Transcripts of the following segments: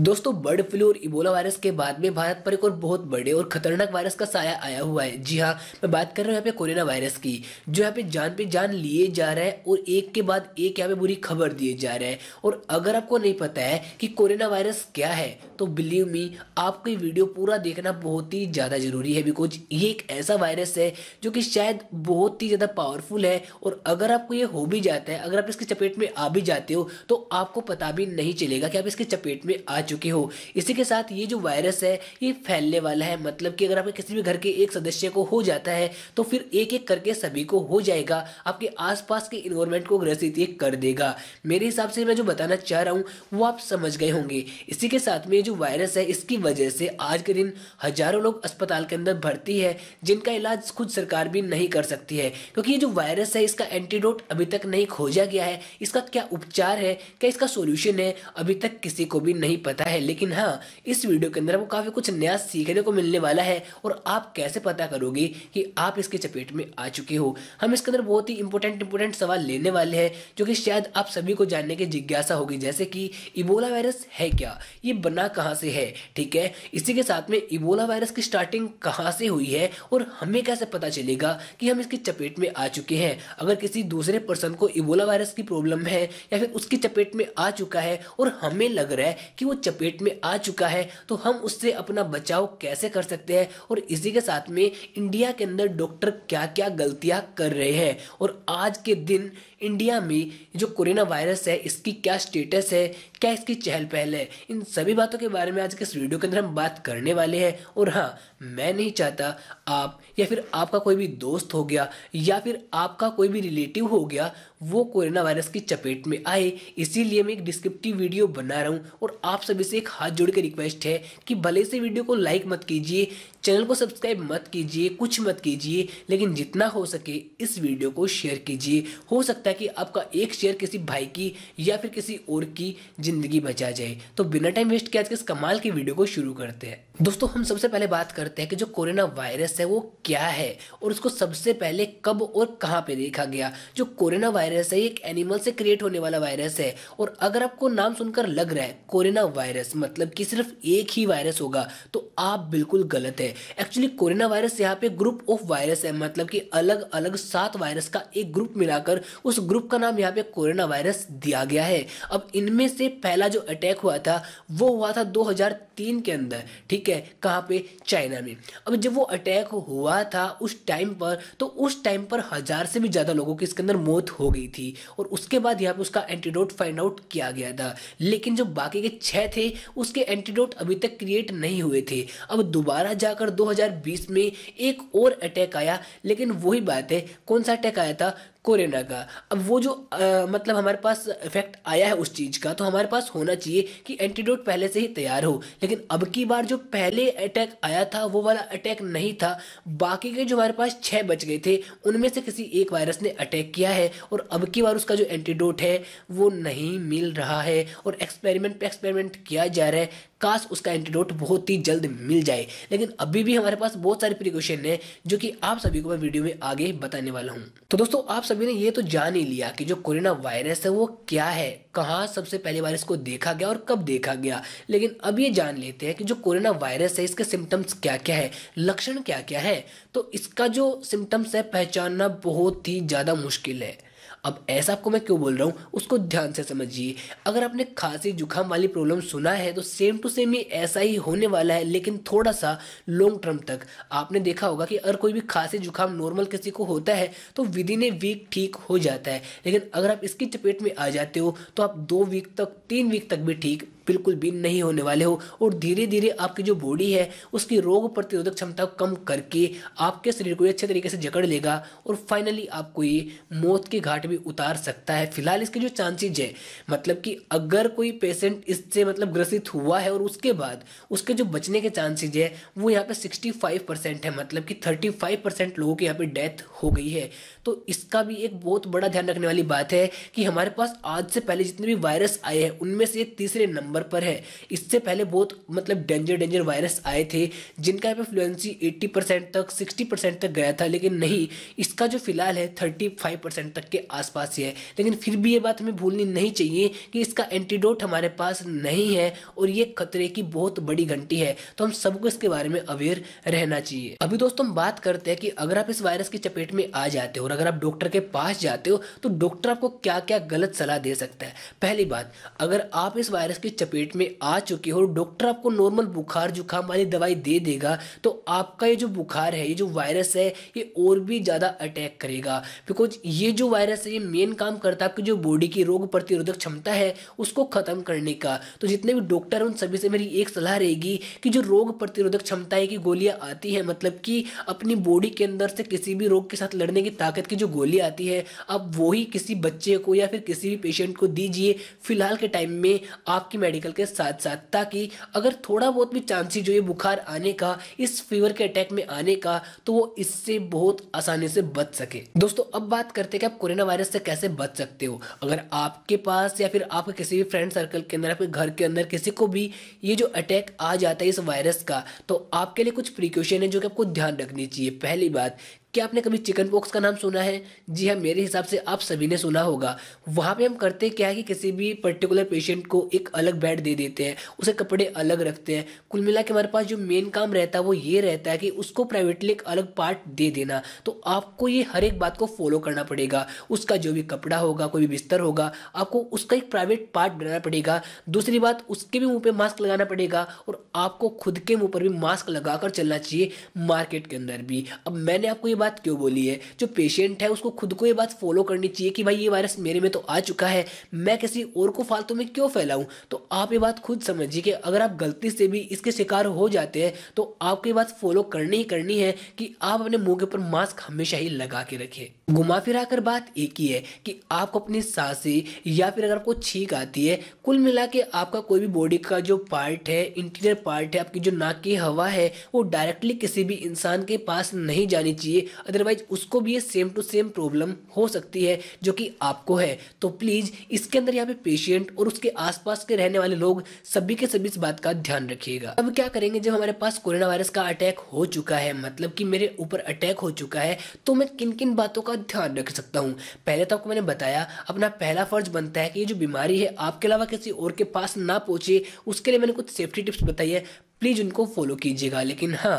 दोस्तों bird flu और Ebola virus के बाद में भारत पर एक और बहुत बड़े और खतरनाक वायरस का साया आया हुआ है जी हाँ मैं बात कर रहा हूँ यहाँ पे कोरोना वायरस की जो यहाँ पे जान पे जान लिए जा रहा है और एक के बाद एक यहाँ पे बुरी खबर दिए जा रहे हैं और अगर आपको नहीं पता है कि कोरोना वायरस क्या है तो बिलीव मी आपको ये वीडियो पूरा देखना बहुत ही ज़्यादा ज़रूरी है बिकॉज ये एक ऐसा वायरस है जो कि शायद बहुत ही ज़्यादा पावरफुल है और अगर आपको ये हो भी जाता है अगर आप इसकी चपेट में आ भी जाते हो तो आपको पता भी नहीं चलेगा कि आप इसकी चपेट में आ चुके हो इसी के साथ ये जो वायरस है ये फैलने वाला है मतलब कि अगर आपके किसी भी घर के एक सदस्य को हो जाता है तो फिर एक एक करके सभी को हो जाएगा आपके आसपास के इन्वायरमेंट को ग्रसित ये कर देगा मेरे हिसाब से मैं जो बताना चाह रहा हूँ वो आप समझ गए होंगे इसी के साथ में जो वायरस है इसकी वजह से आज के दिन हजारों लोग अस्पताल के अंदर भर्ती है जिनका इलाज खुद सरकार भी नहीं कर सकती है क्योंकि ये जो वायरस है इसका एंटीडोट अभी तक नहीं खोजा गया है इसका क्या उपचार है क्या इसका सोल्यूशन है अभी तक किसी को भी नहीं पता पता है लेकिन हाँ इस वीडियो के अंदर आपको काफ़ी कुछ नया सीखने को मिलने वाला है और आप कैसे पता करोगे कि आप इसके चपेट में आ चुके हो हम इसके अंदर बहुत ही इंपॉर्टेंट इंपॉर्टेंट सवाल लेने वाले हैं जो कि शायद आप सभी को जानने की जिज्ञासा होगी जैसे कि इबोला वायरस है क्या ये बना कहाँ से है ठीक है इसी के साथ में इबोला वायरस की स्टार्टिंग कहाँ से हुई है और हमें कैसे पता चलेगा कि हम इसकी चपेट में आ चुके हैं अगर किसी दूसरे पर्सन को इबोला वायरस की प्रॉब्लम है या फिर उसकी चपेट में आ चुका है और हमें लग रहा है कि वो चपेट में आ चुका है तो हम उससे अपना बचाव कैसे कर सकते हैं और इसी के साथ में इंडिया के अंदर डॉक्टर क्या क्या गलतियां कर रहे हैं और आज के दिन इंडिया में जो कोरोना वायरस है इसकी क्या स्टेटस है क्या इसकी चहल पहल है इन सभी बातों के बारे में आज के इस वीडियो के अंदर हम बात करने वाले हैं और हाँ मैं नहीं चाहता आप या फिर आपका कोई भी दोस्त हो गया या फिर आपका कोई भी रिलेटिव हो गया वो कोरोना वायरस की चपेट में आए इसीलिए मैं एक डिस्क्रिप्टिव वीडियो बना रहा हूँ और आप सभी से एक हाथ जोड़ के रिक्वेस्ट है कि भले से वीडियो को लाइक मत कीजिए चैनल को सब्सक्राइब मत कीजिए कुछ मत कीजिए लेकिन जितना हो सके इस वीडियो को शेयर कीजिए हो सकता है कि आपका एक शेयर किसी भाई की या फिर किसी और की ज़िंदगी बचा जाए तो बिना टाइम वेस्ट किए आज के इस कमाल की वीडियो को शुरू करते हैं दोस्तों हम सबसे पहले बात करते हैं कि जो कोरोना वायरस है वो क्या है और उसको सबसे पहले कब और कहाँ पे देखा गया जो कोरोना वायरस है एक एनिमल से क्रिएट होने वाला वायरस है और अगर आपको नाम सुनकर लग रहा है कोरोना वायरस मतलब कि सिर्फ एक ही वायरस होगा तो आप बिल्कुल गलत है एक्चुअली कोरोना वायरस यहाँ पे ग्रुप ऑफ वायरस है मतलब कि अलग अलग सात वायरस का एक ग्रुप मिलाकर उस ग्रुप का नाम यहाँ पे कोरोना वायरस दिया गया है अब इनमें से पहला जो अटैक हुआ था वो हुआ था 2003 के अंदर ठीक है कहाँ पे चाइना में अब जब वो अटैक हुआ था उस टाइम पर तो उस टाइम पर हज़ार से भी ज़्यादा लोगों की इसके अंदर मौत हो गई थी और उसके बाद यहाँ पे उसका एंटीडोट फाइंड आउट किया गया था लेकिन जो बाकी के छः थे उसके एंटीडोट अभी तक क्रिएट नहीं हुए थे अब दोबारा जाकर 2020 में एक और अटैक आया लेकिन वही बात है कौन सा अटैक आया था कोरेना का अब वो जो आ, मतलब हमारे पास इफेक्ट आया है उस चीज़ का तो हमारे पास होना चाहिए कि एंटीडोट पहले से ही तैयार हो लेकिन अब की बार जो पहले अटैक आया था वो वाला अटैक नहीं था बाकी के जो हमारे पास छः बच गए थे उनमें से किसी एक वायरस ने अटैक किया है और अब की बार उसका जो एंटीडोट है वो नहीं मिल रहा है और एक्सपेरिमेंट पे एक्सपेरिमेंट किया जा रहा है काश उसका एंटीडोट बहुत ही जल्द मिल जाए लेकिन अभी भी हमारे पास बहुत सारे प्रिकॉशन है जो कि आप सभी को मैं वीडियो में आगे बताने वाला हूँ तो दोस्तों आप सभी ने ये तो जान ही लिया कि जो कोरोना वायरस है वो क्या है कहाँ सबसे पहली बार इसको देखा गया और कब देखा गया लेकिन अब ये जान लेते हैं कि जो कोरोना वायरस है इसके सिम्टम्स क्या क्या है लक्षण क्या क्या है तो इसका जो सिम्टम्स है पहचानना बहुत ही ज़्यादा मुश्किल है अब ऐसा आपको मैं क्यों बोल रहा हूँ उसको ध्यान से समझिए अगर आपने खांसी जुकाम वाली प्रॉब्लम सुना है तो सेम टू सेम ही ऐसा ही होने वाला है लेकिन थोड़ा सा लॉन्ग टर्म तक आपने देखा होगा कि अगर कोई भी खांसी जुकाम नॉर्मल किसी को होता है तो विद इन ए वीक ठीक हो जाता है लेकिन अगर आप इसकी चपेट में आ जाते हो तो आप दो वीक तक तीन वीक तक भी ठीक बिल्कुल भी नहीं होने वाले हो और धीरे धीरे आपकी जो बॉडी है उसकी रोग प्रतिरोधक क्षमता कम करके आपके शरीर को अच्छे तरीके से जकड़ लेगा और फाइनली आपको ये मौत की घाट भी उतार सकता है फिलहाल इसके जो चांसेज है मतलब कि अगर कोई पेशेंट इससे मतलब ग्रसित हुआ है और उसके बाद उसके जो बचने के चांसेज है वो यहाँ पे 65 परसेंट है मतलब कि 35 परसेंट लोगों की यहाँ पे डेथ हो गई है तो इसका भी एक बहुत बड़ा ध्यान रखने वाली बात है कि हमारे पास आज से पहले जितने भी वायरस आए हैं उनमें से तीसरे नंबर नंबर पर है इससे पहले बहुत मतलब डेंजर डेंजर वायरस आए थे जिनका फ्लुएंसी एट्टी परसेंट तक सिक्सटी परसेंट तक गया था लेकिन नहीं इसका जो फिलहाल है थर्टी फाइव परसेंट तक के आसपास ही है लेकिन फिर भी ये बात हमें भूलनी नहीं चाहिए कि इसका एंटीडोट हमारे पास नहीं है और ये खतरे की बहुत बड़ी घंटी है तो हम सबको इसके बारे में अवेयर रहना चाहिए अभी दोस्तों हम बात करते हैं कि अगर आप इस वायरस की चपेट में आ जाते हो और अगर आप डॉक्टर के पास जाते हो तो डॉक्टर आपको क्या क्या गलत सलाह दे सकता है पहली बात अगर आप इस वायरस की चपेट में आ चुके हो डॉक्टर आपको नॉर्मल बुखार जुखाम वाली दवाई दे देगा तो आपका ये जो बुखार है ये जो वायरस है ये और भी ज़्यादा अटैक करेगा बिकॉज ये जो वायरस है ये मेन काम करता है आपकी जो बॉडी की रोग प्रतिरोधक क्षमता है उसको ख़त्म करने का तो जितने भी डॉक्टर उन सभी से मेरी एक सलाह रहेगी कि जो रोग प्रतिरोधक क्षमताएँ की गोलियाँ आती हैं मतलब कि अपनी बॉडी के अंदर से किसी भी रोग के साथ लड़ने की ताकत की जो गोली आती है आप वही किसी बच्चे को या फिर किसी भी पेशेंट को दीजिए फिलहाल के टाइम में आपकी मेडिकल के साथ साथ ताकि अगर थोड़ा बहुत भी चांसेस जो ये बुखार आने का इस फीवर के अटैक में आने का तो वो इससे बहुत आसानी से बच सके दोस्तों अब बात करते हैं कि आप कोरोना वायरस से कैसे बच सकते हो अगर आपके पास या फिर आपके किसी भी फ्रेंड सर्कल के अंदर आपके घर के अंदर किसी को भी ये जो अटैक आ जाता है इस वायरस का तो आपके लिए कुछ प्रिकॉशन है जो कि आपको ध्यान रखनी चाहिए पहली बात क्या आपने कभी चिकन पॉक्स का नाम सुना है जी हाँ मेरे हिसाब से आप सभी ने सुना होगा वहाँ पे हम करते क्या है कि किसी भी पर्टिकुलर पेशेंट को एक अलग बेड दे देते हैं उसे कपड़े अलग रखते हैं कुल मिला के हमारे पास जो मेन काम रहता है वो ये रहता है कि उसको प्राइवेटली एक अलग पार्ट दे देना तो आपको ये हर एक बात को फॉलो करना पड़ेगा उसका जो भी कपड़ा होगा कोई भी बिस्तर होगा आपको उसका एक प्राइवेट पार्ट बनाना पड़ेगा दूसरी बात उसके भी मुँह पर मास्क लगाना पड़ेगा और आपको खुद के मुँह पर भी मास्क लगा चलना चाहिए मार्केट के अंदर भी अब मैंने आपको ये बात क्यों बोली है जो पेशेंट है उसको खुद को ये बात फॉलो करनी चाहिए कि भाई ये वायरस मेरे में तो आ चुका है मैं किसी और को फालतू में क्यों फैलाऊं तो आप ये बात खुद समझिए कि अगर आप गलती से भी इसके शिकार हो जाते हैं तो आपको ये बात फॉलो करनी ही करनी है कि आप अपने मुंह के ऊपर मास्क हमेशा ही लगा के रखें घुमा फिरा कर बात एक ही है कि आपको अपनी सांसें या फिर अगर आपको छींक आती है कुल मिला के आपका कोई भी बॉडी का जो पार्ट है इंटीरियर पार्ट है आपकी जो नाक की हवा है वो डायरेक्टली किसी भी इंसान के पास नहीं जानी चाहिए अदरवाइज उसको भी ये सेम टू सेम प्रॉब्लम हो सकती है जो कि आपको है तो प्लीज़ इसके अंदर यहाँ पे पेशेंट और उसके आसपास के रहने वाले लोग सभी के सभी इस बात का ध्यान रखिएगा अब क्या करेंगे जब हमारे पास कोरोना वायरस का अटैक हो चुका है मतलब कि मेरे ऊपर अटैक हो चुका है तो मैं किन किन बातों का ध्यान रख सकता हूँ पहले तो आपको मैंने बताया अपना पहला फर्ज बनता है कि ये जो बीमारी है आपके अलावा किसी और के पास ना पहुँचे उसके लिए मैंने कुछ सेफ्टी टिप्स बताई है प्लीज़ उनको फॉलो कीजिएगा लेकिन हाँ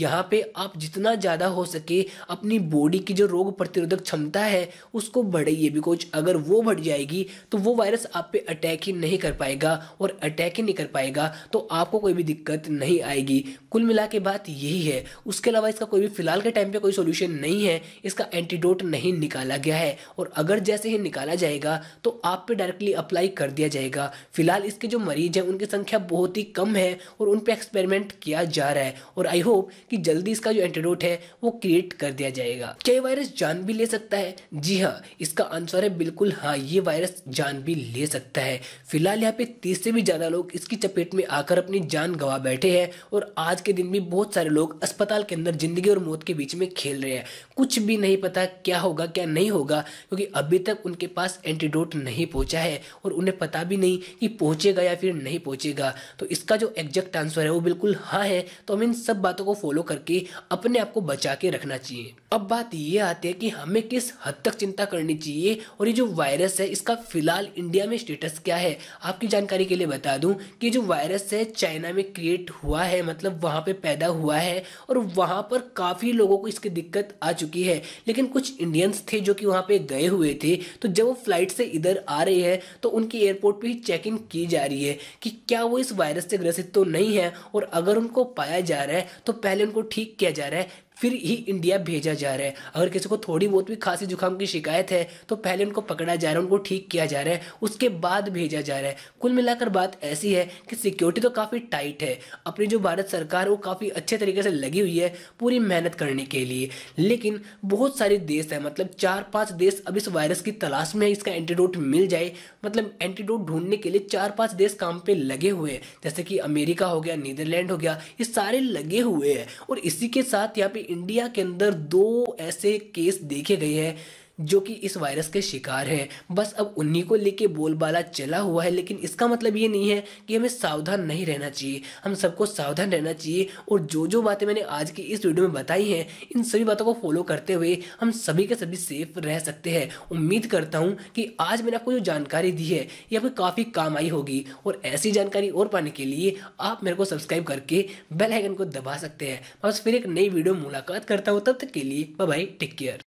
यहाँ पे आप जितना ज़्यादा हो सके अपनी बॉडी की जो रोग प्रतिरोधक क्षमता है उसको बढ़ाइए बिकॉज अगर वो बढ़ जाएगी तो वो वायरस आप पे अटैक ही नहीं कर पाएगा और अटैक ही नहीं कर पाएगा तो आपको कोई भी दिक्कत नहीं आएगी कुल मिला के बात यही है उसके अलावा इसका कोई भी फिलहाल के टाइम पर कोई सोल्यूशन नहीं है इसका एंटीडोट नहीं निकाला गया है और अगर जैसे ही निकाला जाएगा तो आप पे डायरेक्टली अप्लाई कर दिया जाएगा फिलहाल इसके जो मरीज हैं उनकी संख्या बहुत ही कम है और उन पर एक्सपेरिमेंट किया जा रहा है और आई होप कि जल्दी इसका जो एंटीडोट है वो क्रिएट कर दिया जाएगा क्या ये वायरस जान भी ले सकता है जी हाँ इसका आंसर है बिल्कुल हाँ ये वायरस जान भी ले सकता है फिलहाल यहाँ पे तीस से भी ज़्यादा लोग इसकी चपेट में आकर अपनी जान गंवा बैठे हैं और आज के दिन भी बहुत सारे लोग अस्पताल के अंदर ज़िंदगी और मौत के बीच में खेल रहे हैं कुछ भी नहीं पता क्या होगा क्या नहीं होगा क्योंकि अभी तक उनके पास एंटीडोट नहीं पहुंचा है और उन्हें पता भी नहीं कि पहुंचेगा या फिर नहीं पहुंचेगा तो इसका जो एग्जैक्ट आंसर है वो बिल्कुल हाँ है तो हमें इन सब बातों को फॉलो करके अपने आप को बचा के रखना चाहिए अब बात ये आती है कि हमें किस हद तक चिंता करनी चाहिए और ये जो वायरस है इसका फिलहाल इंडिया में स्टेटस क्या है आपकी जानकारी के लिए बता दूं कि जो वायरस है चाइना में क्रिएट हुआ है मतलब वहाँ पे पैदा हुआ है और वहाँ पर काफ़ी लोगों को इसकी दिक्कत आ चुकी है लेकिन कुछ इंडियंस थे जो कि वहाँ पर गए हुए थे तो जब वो फ्लाइट से इधर आ रहे हैं तो उनकी एयरपोर्ट पर ही चेकिंग की जा रही है कि क्या वो इस वायरस से ग्रसित तो नहीं है और अगर उनको पाया जा रहा है तो पहले उनको ठीक किया जा रहा है फिर ही इंडिया भेजा जा रहा है अगर किसी को थोड़ी बहुत भी खांसी जुकाम की शिकायत है तो पहले उनको पकड़ा जा रहा है उनको ठीक किया जा रहा है उसके बाद भेजा जा रहा है कुल मिलाकर बात ऐसी है कि सिक्योरिटी तो काफ़ी टाइट है अपनी जो भारत सरकार वो काफ़ी अच्छे तरीके से लगी हुई है पूरी मेहनत करने के लिए लेकिन बहुत सारे देश हैं मतलब चार पाँच देश अब इस वायरस की तलाश में इसका एंटीडोट मिल जाए मतलब एंटीडोट ढूंढने के लिए चार पाँच देश काम पर लगे हुए हैं जैसे कि अमेरिका हो गया नीदरलैंड हो गया ये सारे लगे हुए हैं और इसी के साथ यहाँ पे इंडिया के अंदर दो ऐसे केस देखे गए हैं जो कि इस वायरस के शिकार हैं बस अब उन्हीं को लेके बोलबाला चला हुआ है लेकिन इसका मतलब ये नहीं है कि हमें सावधान नहीं रहना चाहिए हम सबको सावधान रहना चाहिए और जो जो बातें मैंने आज की इस वीडियो में बताई हैं इन सभी बातों को फॉलो करते हुए हम सभी के सभी सेफ रह सकते हैं उम्मीद करता हूँ कि आज मैंने आपको जो जानकारी दी है ये आपको काफ़ी काम आई होगी और ऐसी जानकारी और पाने के लिए आप मेरे को सब्सक्राइब करके बेल आइकन को दबा सकते हैं बस फिर एक नई वीडियो मुलाकात करता हूँ तब तक के लिए बाई टेक केयर